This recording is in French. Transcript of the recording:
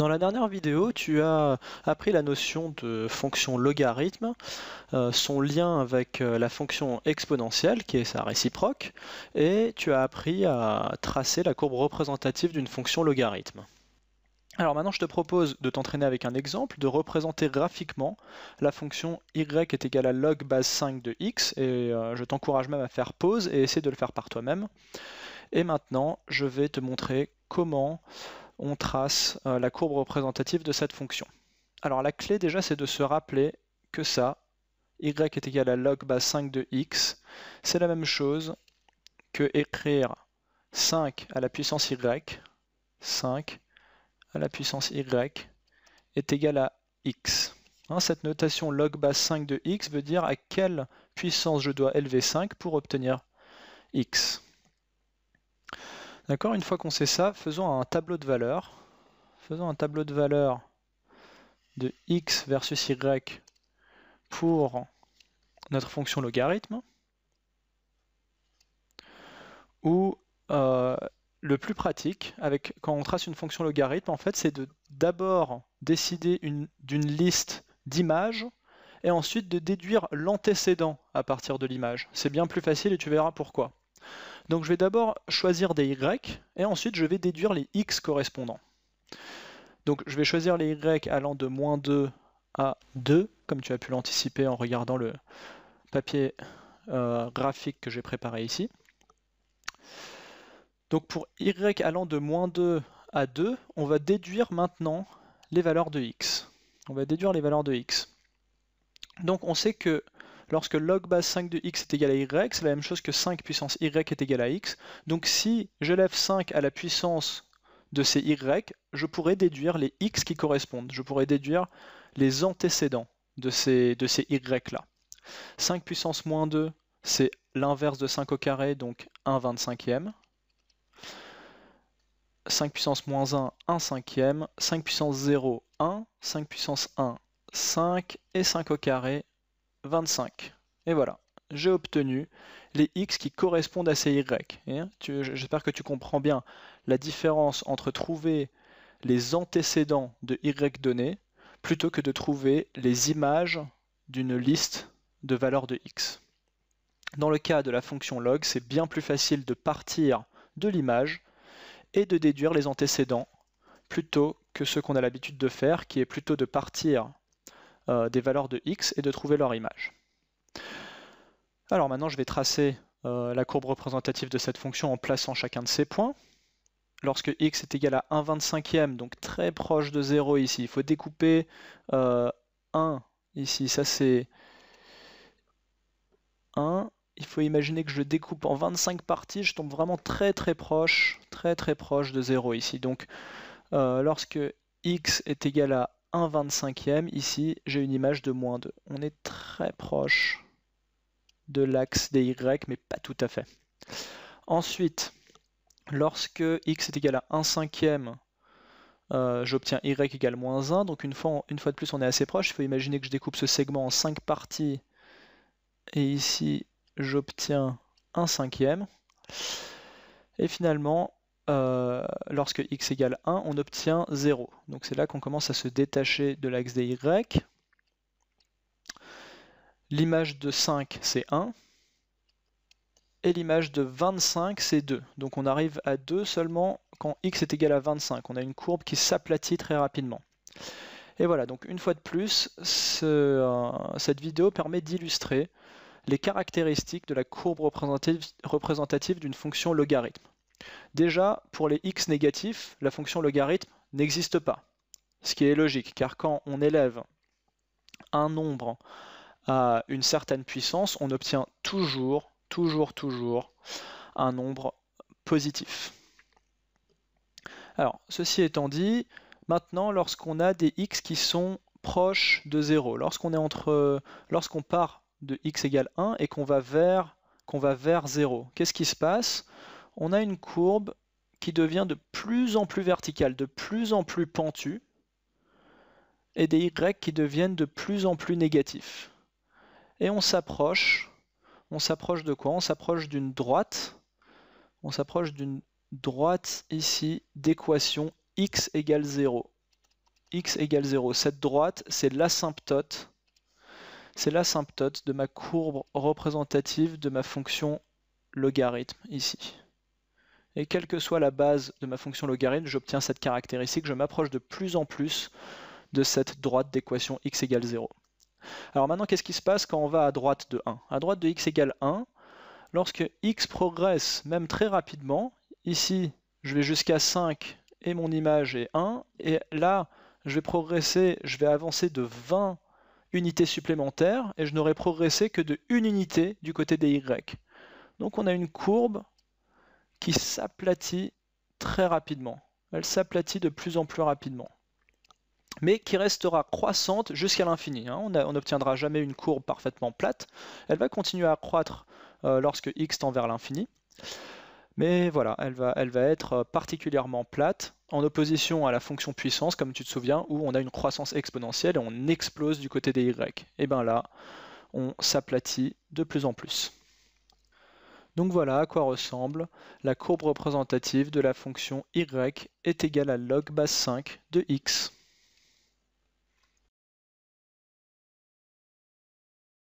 Dans la dernière vidéo, tu as appris la notion de fonction logarithme, euh, son lien avec euh, la fonction exponentielle, qui est sa réciproque, et tu as appris à tracer la courbe représentative d'une fonction logarithme. Alors maintenant, je te propose de t'entraîner avec un exemple, de représenter graphiquement la fonction y est égale à log base 5 de x, et euh, je t'encourage même à faire pause et essayer de le faire par toi-même. Et maintenant, je vais te montrer comment on trace euh, la courbe représentative de cette fonction. Alors la clé déjà c'est de se rappeler que ça, y est égal à log base 5 de x, c'est la même chose que écrire 5 à la puissance y, 5 à la puissance y est égal à x. Hein, cette notation log base 5 de x veut dire à quelle puissance je dois élever 5 pour obtenir x. D'accord, une fois qu'on sait ça, faisons un tableau de valeurs. Faisons un tableau de valeurs de x versus y pour notre fonction logarithme, Ou euh, le plus pratique, avec, quand on trace une fonction logarithme, en fait, c'est de d'abord décider d'une liste d'images et ensuite de déduire l'antécédent à partir de l'image. C'est bien plus facile et tu verras pourquoi. Donc je vais d'abord choisir des y, et ensuite je vais déduire les x correspondants. Donc je vais choisir les y allant de moins 2 à 2, comme tu as pu l'anticiper en regardant le papier euh, graphique que j'ai préparé ici. Donc pour y allant de moins 2 à 2, on va déduire maintenant les valeurs de x. On va déduire les valeurs de x. Donc on sait que Lorsque log base 5 de x est égal à y, c'est la même chose que 5 puissance y est égal à x. Donc si j'élève 5 à la puissance de ces y, je pourrais déduire les x qui correspondent. Je pourrais déduire les antécédents de ces, de ces y-là. 5 puissance moins 2, c'est l'inverse de 5 au carré, donc 1 25e. 5 puissance moins 1, 1 cinquième. 5 puissance 0, 1. 5 puissance 1, 5. Et 5 au carré, 25. Et voilà, j'ai obtenu les x qui correspondent à ces y. Hein, j'espère que tu comprends bien la différence entre trouver les antécédents de y données plutôt que de trouver les images d'une liste de valeurs de x. Dans le cas de la fonction log, c'est bien plus facile de partir de l'image et de déduire les antécédents plutôt que ce qu'on a l'habitude de faire, qui est plutôt de partir euh, des valeurs de x et de trouver leur image. Alors maintenant, je vais tracer euh, la courbe représentative de cette fonction en plaçant chacun de ces points. Lorsque x est égal à 1 25e, donc très proche de 0 ici, il faut découper 1 euh, ici, ça c'est 1. Il faut imaginer que je découpe en 25 parties, je tombe vraiment très très proche, très très proche de 0 ici. Donc lorsque x est égal à 125 25e. Ici, j'ai une image de moins 2. On est très proche de l'axe des y, mais pas tout à fait. Ensuite, lorsque x est égal à 1 cinquième, euh, j'obtiens y égale moins 1. Donc une fois, une fois de plus, on est assez proche. Il faut imaginer que je découpe ce segment en 5 parties. Et ici, j'obtiens 1 cinquième. Et finalement, euh, lorsque x égale 1, on obtient 0. Donc c'est là qu'on commence à se détacher de l'axe des y. L'image de 5, c'est 1. Et l'image de 25, c'est 2. Donc on arrive à 2 seulement quand x est égal à 25. On a une courbe qui s'aplatit très rapidement. Et voilà, donc une fois de plus, euh, cette vidéo permet d'illustrer les caractéristiques de la courbe représentative d'une fonction logarithme. Déjà, pour les x négatifs, la fonction logarithme n'existe pas. Ce qui est logique, car quand on élève un nombre à une certaine puissance, on obtient toujours, toujours, toujours un nombre positif. Alors, ceci étant dit, maintenant, lorsqu'on a des x qui sont proches de 0, lorsqu'on est entre, lorsqu'on part de x égale 1 et qu'on va vers, qu'on va vers 0, qu'est-ce qui se passe on a une courbe qui devient de plus en plus verticale, de plus en plus pentue, et des y qui deviennent de plus en plus négatifs. Et on s'approche, on s'approche de quoi On s'approche d'une droite, on s'approche d'une droite ici d'équation x égale 0. x égale 0, cette droite, c'est l'asymptote, c'est l'asymptote de ma courbe représentative de ma fonction logarithme ici et quelle que soit la base de ma fonction logarithme, j'obtiens cette caractéristique, je m'approche de plus en plus de cette droite d'équation x égale 0. Alors maintenant, qu'est-ce qui se passe quand on va à droite de 1 À droite de x égale 1, lorsque x progresse même très rapidement, ici je vais jusqu'à 5 et mon image est 1, et là je vais progresser, je vais avancer de 20 unités supplémentaires, et je n'aurai progressé que de 1 unité du côté des y. Donc on a une courbe qui s'aplatit très rapidement. Elle s'aplatit de plus en plus rapidement. Mais qui restera croissante jusqu'à l'infini. Hein. On n'obtiendra jamais une courbe parfaitement plate. Elle va continuer à croître euh, lorsque x tend vers l'infini. Mais voilà, elle va, elle va être euh, particulièrement plate, en opposition à la fonction puissance, comme tu te souviens, où on a une croissance exponentielle et on explose du côté des y. Et bien là, on s'aplatit de plus en plus. Donc voilà à quoi ressemble la courbe représentative de la fonction y est égale à log base 5 de x.